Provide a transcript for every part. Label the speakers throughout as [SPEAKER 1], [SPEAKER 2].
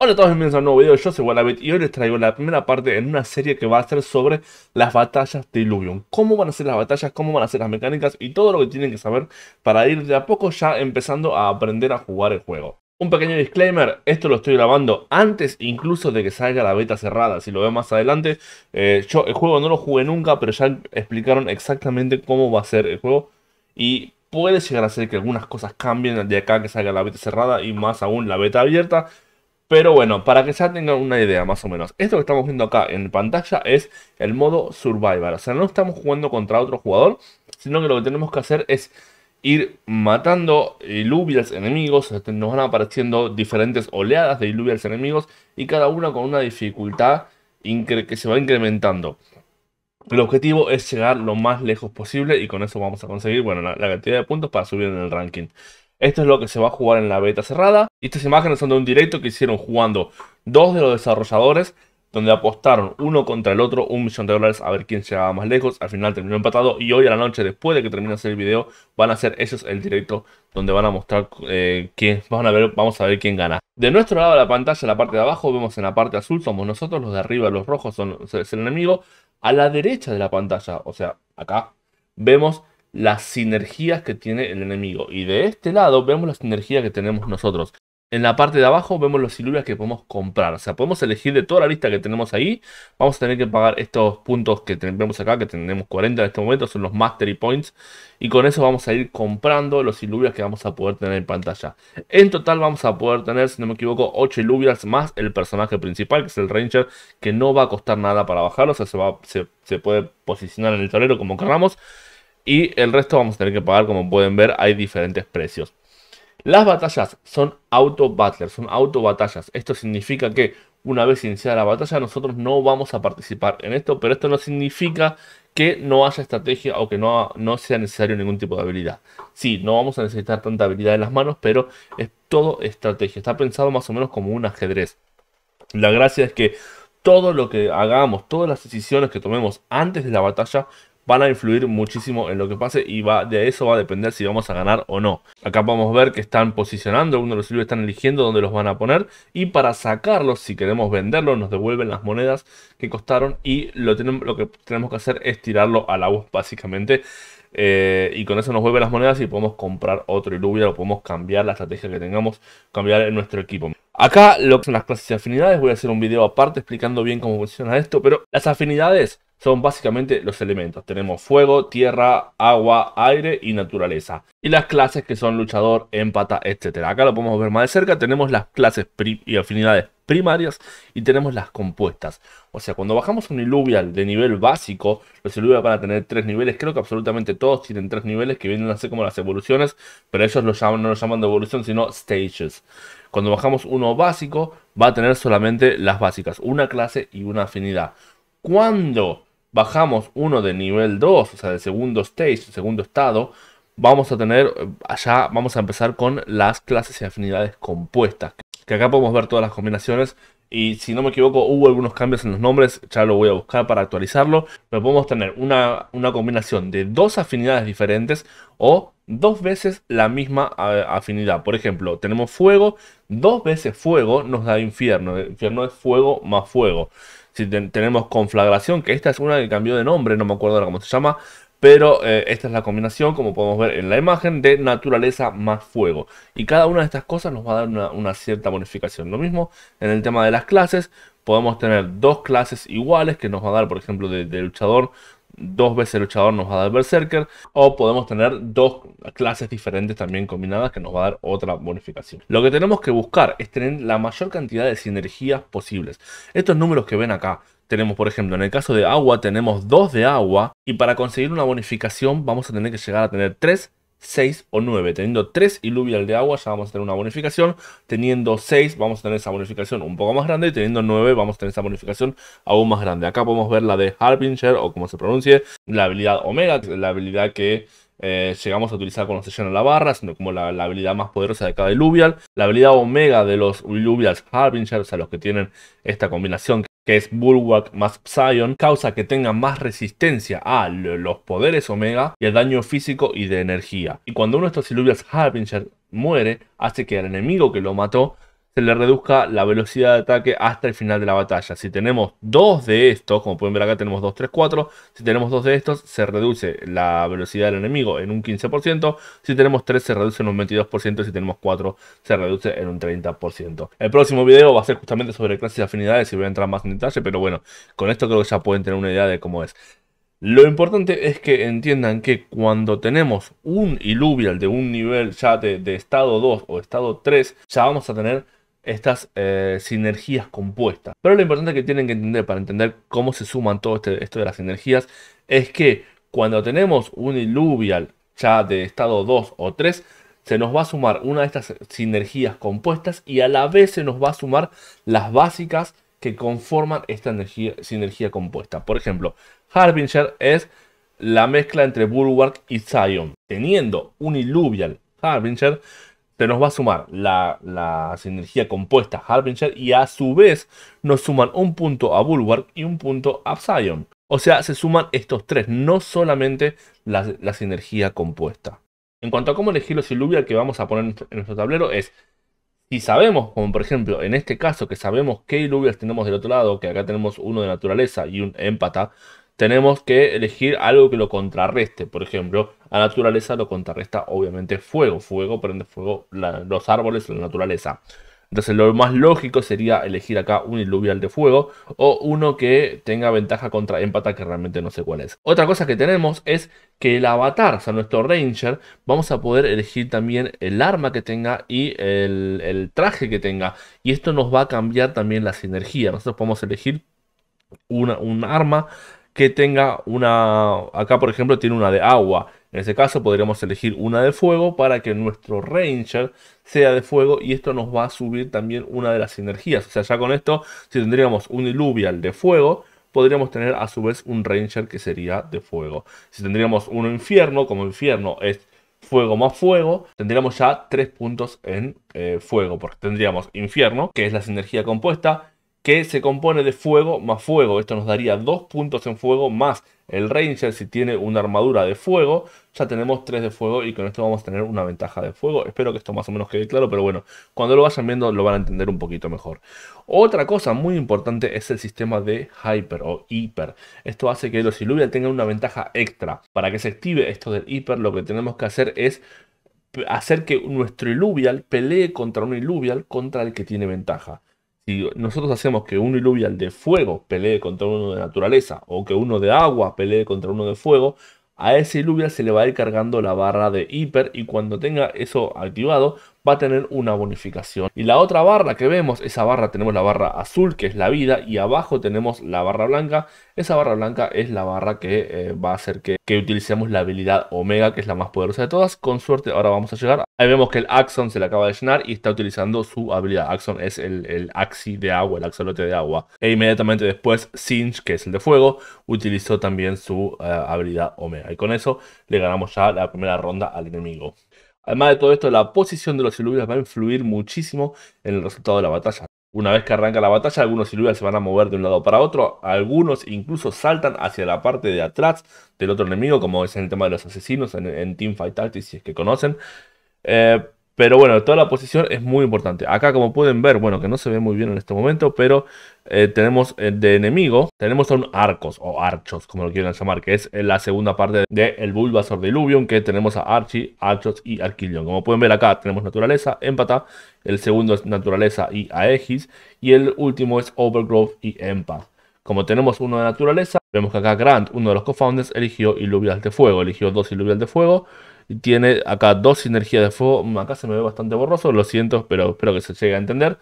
[SPEAKER 1] Hola a todos, bienvenidos a un nuevo video, yo soy Wallabit y hoy les traigo la primera parte en una serie que va a ser sobre las batallas de Illuvium. Cómo van a ser las batallas, cómo van a ser las mecánicas y todo lo que tienen que saber para ir de a poco ya empezando a aprender a jugar el juego. Un pequeño disclaimer, esto lo estoy grabando antes incluso de que salga la beta cerrada, si lo veo más adelante. Eh, yo el juego no lo jugué nunca, pero ya explicaron exactamente cómo va a ser el juego y puede llegar a ser que algunas cosas cambien de acá que salga la beta cerrada y más aún la beta abierta. Pero bueno, para que ya tengan una idea más o menos, esto que estamos viendo acá en pantalla es el modo Survivor. O sea, no estamos jugando contra otro jugador, sino que lo que tenemos que hacer es ir matando iluvias enemigos, nos van apareciendo diferentes oleadas de iluvias enemigos y cada una con una dificultad que se va incrementando. El objetivo es llegar lo más lejos posible y con eso vamos a conseguir bueno, la cantidad de puntos para subir en el ranking. Esto es lo que se va a jugar en la beta cerrada. Y estas imágenes son de un directo que hicieron jugando dos de los desarrolladores, donde apostaron uno contra el otro un millón de dólares a ver quién llegaba más lejos. Al final terminó empatado y hoy a la noche, después de que termine el video, van a hacer ellos el directo donde van a mostrar eh, quién, a ver, vamos a ver quién gana. De nuestro lado de la pantalla, la parte de abajo, vemos en la parte azul somos nosotros, los de arriba, los rojos son es el enemigo. A la derecha de la pantalla, o sea, acá, vemos las sinergias que tiene el enemigo. Y de este lado vemos las sinergias que tenemos nosotros. En la parte de abajo vemos los silulas que podemos comprar. O sea, podemos elegir de toda la lista que tenemos ahí. Vamos a tener que pagar estos puntos que tenemos acá, que tenemos 40 en este momento, son los Mastery Points. Y con eso vamos a ir comprando los iluvias que vamos a poder tener en pantalla. En total vamos a poder tener, si no me equivoco, 8 iluvias más el personaje principal, que es el Ranger, que no va a costar nada para bajarlo. O sea, se, va, se, puede posicionar en el torero como queramos y el resto vamos a tener que pagar, como pueden ver, hay diferentes precios. Las batallas son auto battlers son auto batallas. Esto significa que una vez iniciada la batalla nosotros no vamos a participar en esto, pero esto no significa que no haya estrategia o que no, no sea necesario ningún tipo de habilidad. Sí, no vamos a necesitar tanta habilidad en las manos, pero es todo estrategia. Está pensado más o menos como un ajedrez. La gracia es que todo lo que hagamos, todas las decisiones que tomemos antes de la batalla van a influir muchísimo en lo que pase y va, de eso va a depender si vamos a ganar o no. Acá podemos ver que están posicionando, algunos de los silbios están eligiendo dónde los van a poner y para sacarlos, si queremos venderlos, nos devuelven las monedas que costaron y lo, que tenemos que hacer es tirarlo al agua básicamente. Eh, y con eso nos vuelven las monedas y podemos comprar otro Iluvia, o podemos cambiar la estrategia que tengamos, cambiar en nuestro equipo. Acá lo que son las clases y afinidades, voy a hacer un video aparte explicando bien cómo funciona esto, pero las afinidades son básicamente los elementos. Tenemos fuego, tierra, agua, aire y naturaleza. Y las clases que son luchador, empata, etc. Acá lo podemos ver más de cerca. Tenemos las clases y afinidades primarias y tenemos las compuestas. O sea, cuando bajamos un iluvial de nivel básico, los Iluvial van a tener tres niveles. Creo que absolutamente todos tienen tres niveles que vienen a ser como las evoluciones, pero ellos no lo llaman de evolución, sino stages. Cuando bajamos uno básico, va a tener solamente las básicas, una clase y una afinidad. Cuando bajamos uno de nivel 2, o sea, de segundo stage, segundo estado, vamos a tener, eh, allá vamos a empezar con las clases y afinidades compuestas. Que acá podemos ver todas las combinaciones y si no me equivoco hubo algunos cambios en los nombres, ya lo voy a buscar para actualizarlo, pero podemos tener una, una combinación de dos afinidades diferentes o dos veces la misma eh, afinidad. Por ejemplo, tenemos fuego, dos veces fuego nos da infierno. infierno es fuego más fuego. Si tenemos conflagración, que esta es una que cambió de nombre, no me acuerdo ahora cómo se llama, pero eh, esta es la combinación, como podemos ver en la imagen, de naturaleza más fuego. Y cada una de estas cosas nos va a dar una, cierta bonificación. Lo mismo en el tema de las clases, podemos tener dos clases iguales que nos va a dar, por ejemplo, de luchador, dos veces luchador nos va a dar Berserker o podemos tener dos clases diferentes también combinadas que nos va a dar otra bonificación. Lo que tenemos que buscar es tener la mayor cantidad de sinergias posibles. Estos números que ven acá tenemos, por ejemplo, en el caso de agua, tenemos dos de agua. Y para conseguir una bonificación, vamos a tener que llegar a tener tres 6 o 9. Teniendo 3 iluvial de agua ya vamos a tener una bonificación. Teniendo 6 vamos a tener esa bonificación un poco más grande. Y teniendo 9 vamos a tener esa bonificación aún más grande. Acá podemos ver la de Harbinger o como se pronuncie. La habilidad Omega, la habilidad que eh, llegamos a utilizar cuando se llena la barra, siendo como la, habilidad más poderosa de cada Illuvial. La habilidad Omega de los Illuvials Harbinger, o sea, los que tienen esta combinación que es Bulwark más Psion, causa que tenga más resistencia a los poderes Omega y el daño físico y de energía. Y cuando uno de estos Silubias Harbinger muere, hace que el enemigo que lo mató le reduzca la velocidad de ataque hasta el final de la batalla. Si tenemos dos de estos, como pueden ver acá tenemos dos, tres, cuatro. si tenemos dos de estos se reduce la velocidad del enemigo en un 15%, si tenemos tres se reduce en un 22%, si tenemos cuatro se reduce en un 30%. El próximo video va a ser justamente sobre clases y afinidades y voy a entrar más en detalle, pero bueno, con esto creo que ya pueden tener una idea de cómo es. Lo importante es que entiendan que cuando tenemos un Iluvial de un nivel ya de, de estado 2 o estado 3, ya vamos a tener estas eh, sinergias compuestas. Pero lo importante que tienen que entender para entender cómo se suman todo este, esto de las sinergias es que cuando tenemos un iluvial ya de estado 2 o 3, se nos va a sumar una de estas sinergias compuestas y a la vez se nos va a sumar las básicas que conforman esta energía, sinergia compuesta. Por ejemplo, Harbinger es la mezcla entre Bulwark y Zion. Teniendo un iluvial Harbinger, se nos va a sumar la, la, sinergia compuesta Harbinger y a su vez nos suman un punto a Bulwark y un punto a Psion. O sea, se suman estos tres, no solamente la, sinergia compuesta. En cuanto a cómo elegir los Illuvial que vamos a poner en nuestro tablero es, si sabemos, como por ejemplo en este caso, que sabemos qué Iluvias tenemos del otro lado, que acá tenemos uno de naturaleza y un empata, tenemos que elegir algo que lo contrarreste. Por ejemplo, a naturaleza lo contrarresta obviamente fuego. Fuego prende fuego los árboles, la naturaleza. Entonces lo más lógico sería elegir acá un iluvial de fuego o uno que tenga ventaja contra empata que realmente no sé cuál es. Otra cosa que tenemos es que el avatar, o sea nuestro ranger, vamos a poder elegir también el arma que tenga y el, traje que tenga. Y esto nos va a cambiar también la sinergia. Nosotros podemos elegir un arma que tenga una... Acá, por ejemplo, tiene una de agua. En ese caso podríamos elegir una de fuego para que nuestro ranger sea de fuego y esto nos va a subir también una de las energías. O sea, ya con esto, si tendríamos un Illuvial de fuego, podríamos tener a su vez un ranger que sería de fuego. Si tendríamos uno infierno, como infierno es fuego más fuego, tendríamos ya tres puntos en eh, fuego, porque tendríamos infierno, que es la sinergia compuesta, que se compone de fuego más fuego. Esto nos daría dos puntos en fuego más el ranger si tiene una armadura de fuego. Ya tenemos tres de fuego y con esto vamos a tener una ventaja de fuego. Espero que esto más o menos quede claro, pero bueno, cuando lo vayan viendo lo van a entender un poquito mejor. Otra cosa muy importante es el sistema de hyper o hiper. Esto hace que los iluvial tengan una ventaja extra. Para que se active esto del hiper lo que tenemos que hacer es hacer que nuestro iluvial pelee contra un iluvial contra el que tiene ventaja si nosotros hacemos que un iluvial de fuego pelee contra uno de naturaleza o que uno de agua pelee contra uno de fuego, a ese iluvial se le va a ir cargando la barra de hiper y cuando tenga eso activado va a tener una bonificación. Y la otra barra que vemos, esa barra tenemos la barra azul que es la vida y abajo tenemos la barra blanca. Esa barra blanca es la barra que eh, va a hacer que, utilicemos la habilidad omega que es la más poderosa de todas. Con suerte ahora vamos a llegar. Ahí vemos que el Axon se le acaba de llenar y está utilizando su habilidad. Axon es el, el Axi de agua, el axolote de agua. E inmediatamente después Sinch, que es el de fuego, utilizó también su eh, habilidad omega. Y con eso le ganamos ya la primera ronda al enemigo. Además de todo esto, la posición de los siluvias va a influir muchísimo en el resultado de la batalla. Una vez que arranca la batalla, algunos siluvias se van a mover de un lado para otro, algunos incluso saltan hacia la parte de atrás del otro enemigo, como es en el tema de los asesinos en, Team Fight Tactics, si es que conocen. Eh, pero bueno, toda la posición es muy importante. Acá como pueden ver, bueno, que no se ve muy bien en este momento, pero eh, tenemos eh, de enemigo, tenemos a un Arcos o Archos, como lo quieran llamar, que es eh, la segunda parte del de Bulbasaur que tenemos a Archie, Archos y Arquillion. Como pueden ver acá tenemos Naturaleza, Empata, el segundo es Naturaleza y Aegis, y el último es Overgrowth y Empath. Como tenemos uno de naturaleza, vemos que acá Grant, uno de los co-founders, eligió Iluvial de Fuego, eligió dos Iluvial de Fuego. Y tiene acá dos sinergias de fuego. Mm, acá se me ve bastante borroso, lo siento, pero espero que se llegue a entender.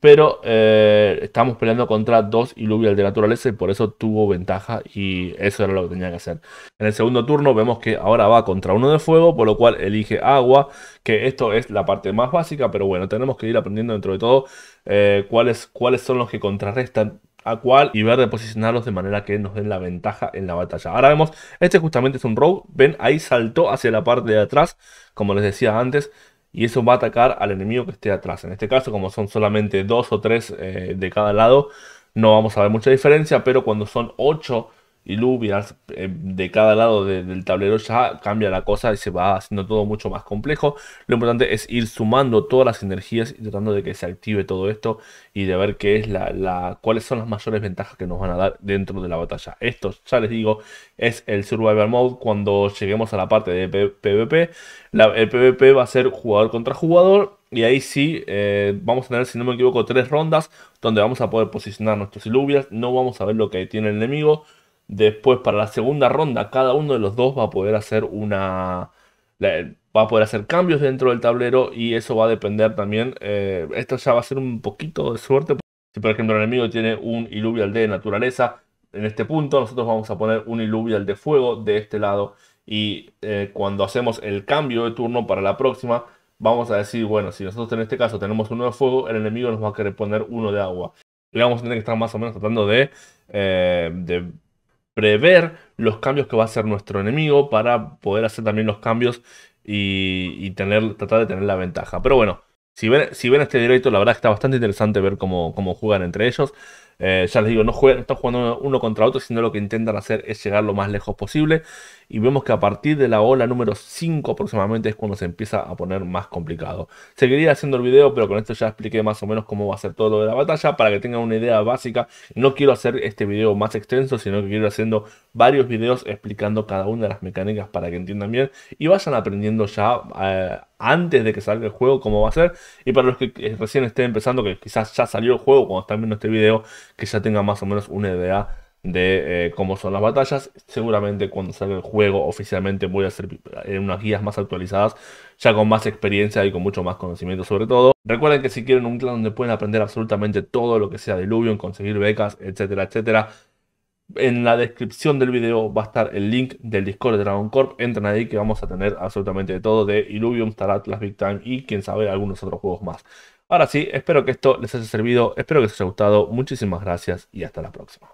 [SPEAKER 1] Pero eh, estamos peleando contra dos Iluvial de naturaleza y por eso tuvo ventaja y eso era lo que tenía que hacer. En el segundo turno vemos que ahora va contra uno de fuego, por lo cual elige agua, que esto es la parte más básica, pero bueno, tenemos que ir aprendiendo dentro de todo eh, cuáles, cuáles son los que contrarrestan a cual y ver de posicionarlos de manera que nos den la ventaja en la batalla. Ahora vemos, este justamente es un rogue, ven, ahí saltó hacia la parte de atrás, como les decía antes, y eso va a atacar al enemigo que esté atrás. En este caso, como son solamente dos o tres eh, de cada lado, no vamos a ver mucha diferencia, pero cuando son ocho y eh, de cada lado del tablero ya cambia la cosa y se va haciendo todo mucho más complejo. Lo importante es ir sumando todas las energías y tratando de que se active todo esto y de ver qué es la, cuáles son las mayores ventajas que nos van a dar dentro de la batalla. Esto, ya les digo, es el Survivor Mode cuando lleguemos a la parte de PvP. el PvP va a ser jugador contra jugador. Y ahí sí, eh, vamos a tener, si no me equivoco, tres rondas donde vamos a poder posicionar nuestros Illuvias. No vamos a ver lo que tiene el enemigo Después, para la segunda ronda, cada uno de los dos va a poder hacer una. Va a poder hacer cambios dentro del tablero y eso va a depender también. Eh, esto ya va a ser un poquito de suerte. Si, por ejemplo, el enemigo tiene un iluvial de naturaleza, en este punto nosotros vamos a poner un iluvial de fuego de este lado. Y eh, cuando hacemos el cambio de turno para la próxima, vamos a decir, bueno, si nosotros en este caso tenemos uno de fuego, el enemigo nos va a querer poner uno de agua. Y vamos a tener que estar más o menos tratando de eh, prever los cambios que va a hacer nuestro enemigo para poder hacer también los cambios y, tener, tratar de tener la ventaja. Pero bueno, si ven, si ven este directo, la verdad que está bastante interesante ver cómo, juegan entre ellos. Eh, ya les digo, no, juegan, no están jugando uno contra otro, sino lo que intentan hacer es llegar lo más lejos posible y vemos que a partir de la ola número 5 aproximadamente es cuando se empieza a poner más complicado. Seguiría haciendo el video, pero con esto ya expliqué más o menos cómo va a ser todo lo de la batalla para que tengan una idea básica. No quiero hacer este video más extenso, sino que quiero ir haciendo varios videos explicando cada una de las mecánicas para que entiendan bien y vayan aprendiendo ya eh, antes de que salga el juego cómo va a ser. Y para los que eh, recién estén empezando, que quizás ya salió el juego cuando están viendo este video, que ya tengan más o menos una idea de eh, cómo son las batallas. Seguramente cuando salga el juego oficialmente voy a hacer eh, unas guías más actualizadas, ya con más experiencia y con mucho más conocimiento sobre todo. Recuerden que si quieren un clan donde pueden aprender absolutamente todo lo que sea de Illuvium, conseguir becas, etcétera, etcétera. En la descripción del video va a estar el link del Discord de Dragon Corp. Entran ahí que vamos a tener absolutamente todo de Illuvium, Star Atlas, Big Time y quien sabe algunos otros juegos más. Ahora sí, espero que esto les haya servido, espero que les haya gustado. Muchísimas gracias y hasta la próxima.